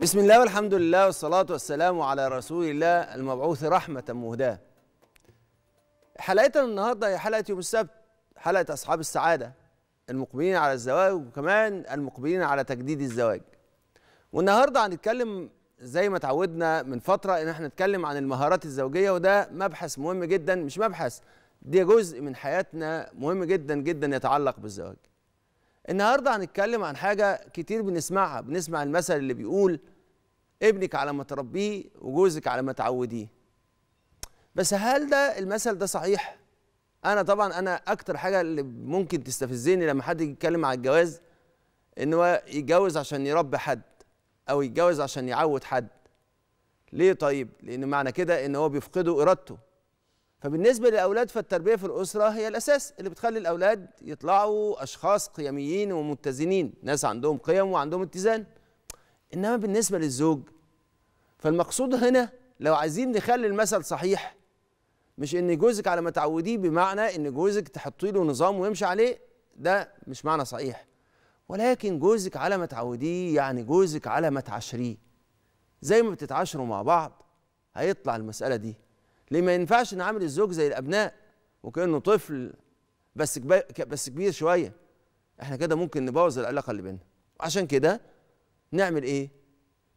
بسم الله والحمد لله والصلاة والسلام على رسول الله المبعوث رحمة مهداة حلقتنا النهاردة هي حلقة يوم السبت حلقة أصحاب السعادة المقبلين على الزواج وكمان المقبلين على تجديد الزواج والنهاردة هنتكلم زي ما اتعودنا من فترة إن احنا نتكلم عن المهارات الزوجية وده مبحث مهم جدا مش مبحث دي جزء من حياتنا مهم جدا جدا يتعلق بالزواج النهارده هنتكلم عن حاجه كتير بنسمعها بنسمع المثل اللي بيقول ابنك على ما تربيه وجوزك على ما تعوديه بس هل ده المثل ده صحيح انا طبعا انا اكتر حاجه اللي ممكن تستفزني لما حد يتكلم عن الجواز ان هو يتجوز عشان يربي حد او يتجوز عشان يعود حد ليه طيب لان معنى كده ان هو بيفقده ارادته فبالنسبه للاولاد فالتربيه في الاسره هي الاساس اللي بتخلي الاولاد يطلعوا اشخاص قيميين ومتزنين ناس عندهم قيم وعندهم اتزان انما بالنسبه للزوج فالمقصود هنا لو عايزين نخلي المثل صحيح مش ان جوزك على ما تعوديه بمعنى ان جوزك تحطي له نظام ويمشي عليه ده مش معنى صحيح ولكن جوزك على ما تعوديه يعني جوزك على ما تعاشريه زي ما بتتعاشروا مع بعض هيطلع المساله دي ليه ما ينفعش نعامل الزوج زي الابناء وكانه طفل بس كبير بس كبير شويه احنا كده ممكن نبوظ العلاقه اللي بيننا عشان كده نعمل ايه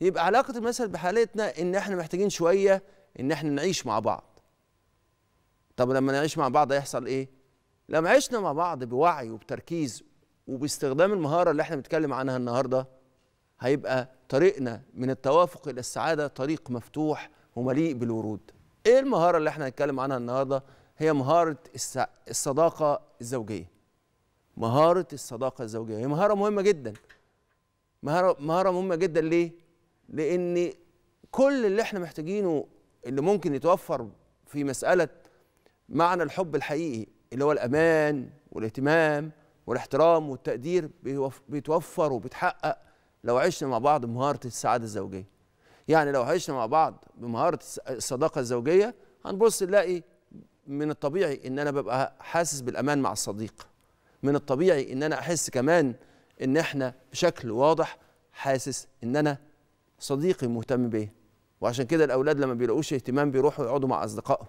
يبقى علاقه المثل بحالتنا ان احنا محتاجين شويه ان احنا نعيش مع بعض طب لما نعيش مع بعض هيحصل ايه لما عشنا مع بعض بوعي وبتركيز وباستخدام المهاره اللي احنا بنتكلم عنها النهارده هيبقى طريقنا من التوافق الى السعاده طريق مفتوح ومليء بالورود ايه المهاره اللي احنا هنتكلم عنها النهارده هي مهاره الصداقه الزوجيه مهاره الصداقه الزوجيه هي مهاره مهمه جدا مهاره مهاره مهمه جدا ليه لان كل اللي احنا محتاجينه اللي ممكن يتوفر في مساله معنى الحب الحقيقي اللي هو الامان والاهتمام والاحترام والتقدير بيتوفر وبيتحقق لو عشنا مع بعض مهاره السعاده الزوجيه يعني لو عشنا مع بعض بمهاره الصداقه الزوجيه هنبص نلاقي من الطبيعي ان انا ببقى حاسس بالامان مع الصديق من الطبيعي ان انا احس كمان ان احنا بشكل واضح حاسس ان انا صديقي مهتم بيه وعشان كده الاولاد لما بيلاقوش اهتمام بيروحوا يقعدوا مع اصدقائهم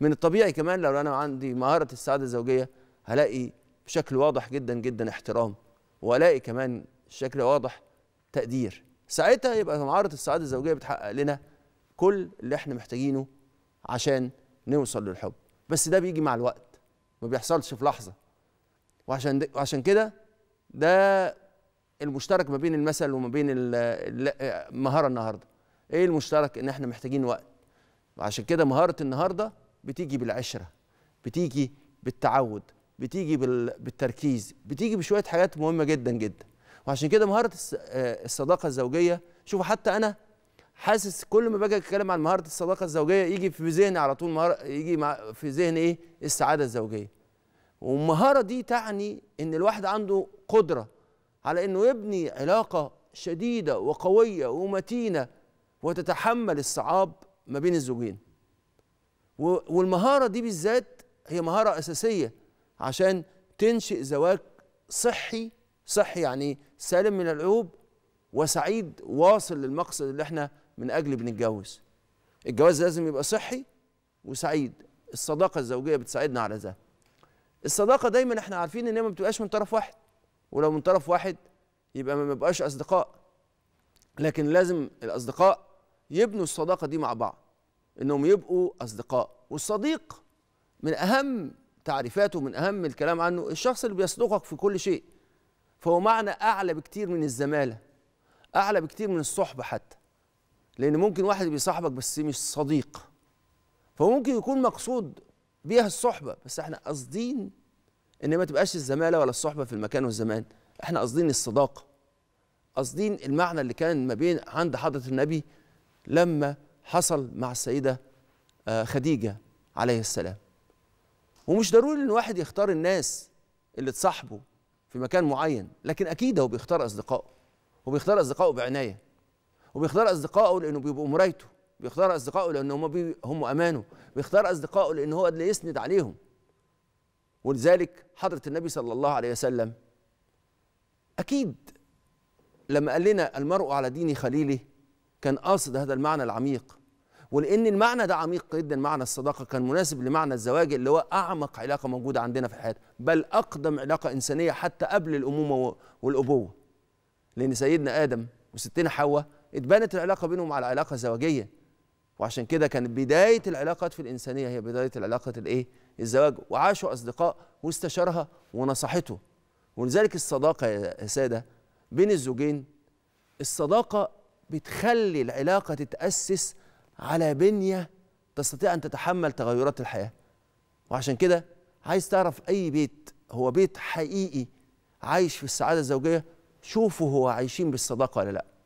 من الطبيعي كمان لو انا عندي مهاره السعاده الزوجيه هلاقي بشكل واضح جدا جدا احترام والاقي كمان بشكل واضح تقدير ساعتها يبقى معارض السعاده الزوجيه بتحقق لنا كل اللي احنا محتاجينه عشان نوصل للحب بس ده بيجي مع الوقت ما بيحصلش في لحظه وعشان وعشان كده ده المشترك ما بين المثل وما بين المهاره النهارده ايه المشترك ان احنا محتاجين وقت وعشان كده مهاره النهارده بتيجي بالعشره بتيجي بالتعود بتيجي بالتركيز بتيجي بشويه حاجات مهمه جدا جدا وعشان كده مهاره آه، الصداقه الزوجيه شوفوا حتى انا حاسس كل ما باجي اتكلم عن مهاره الصداقه الزوجيه يجي في ذهني على طول مهارة يجي مع في ذهني ايه السعاده الزوجيه والمهاره دي تعني ان الواحد عنده قدره على انه يبني علاقه شديده وقويه ومتينه وتتحمل الصعاب ما بين الزوجين والمهاره دي بالذات هي مهاره اساسيه عشان تنشئ زواج صحي صحي يعني سالم من العيوب وسعيد واصل للمقصد اللي احنا من اجله بنتجوز الجواز لازم يبقى صحي وسعيد الصداقه الزوجيه بتساعدنا على ده الصداقه دايما احنا عارفين ان هي ما بتبقاش من طرف واحد ولو من طرف واحد يبقى ما بيبقاش اصدقاء لكن لازم الاصدقاء يبنوا الصداقه دي مع بعض انهم يبقوا اصدقاء والصديق من اهم تعريفاته من اهم الكلام عنه الشخص اللي بيصدقك في كل شيء فهو معنى اعلى بكتير من الزماله اعلى بكتير من الصحبه حتى لان ممكن واحد بيصاحبك بس مش صديق فممكن يكون مقصود بيها الصحبه بس احنا قاصدين ان ما تبقاش الزماله ولا الصحبه في المكان والزمان احنا قاصدين الصداقه قاصدين المعنى اللي كان ما بين عند حضره النبي لما حصل مع السيده آه، خديجه عليه السلام ومش ضروري ان واحد يختار الناس اللي تصاحبه في مكان معين لكن اكيد هو بيختار اصدقائه وبيختار اصدقائه بعنايه وبيختار اصدقائه لانه بيبقوا مرايته بيختار اصدقائه لان هم بي هم امانه بيختار اصدقائه لان هو اللي يسند عليهم ولذلك حضره النبي صلى الله عليه وسلم اكيد لما قال لنا المرء على دين خليله كان قاصد هذا المعنى العميق ولان المعنى ده عميق جدا معنى الصداقه كان مناسب لمعنى الزواج اللي هو اعمق علاقه موجوده عندنا في الحياه بل اقدم علاقه انسانيه حتى قبل الامومه والابوه لان سيدنا ادم وستنا حواء اتبنت العلاقه بينهم على علاقه زواجيه وعشان كده كانت بدايه العلاقات في الانسانيه هي بدايه العلاقه الايه الزواج وعاشوا اصدقاء واستشارها ونصحته ولذلك الصداقه يا ساده بين الزوجين الصداقه بتخلي العلاقه تتاسس على بنية تستطيع أن تتحمل تغيرات الحياة وعشان كده عايز تعرف أي بيت هو بيت حقيقي عايش في السعادة الزوجية شوفوا هو عايشين بالصداقة ولا لأ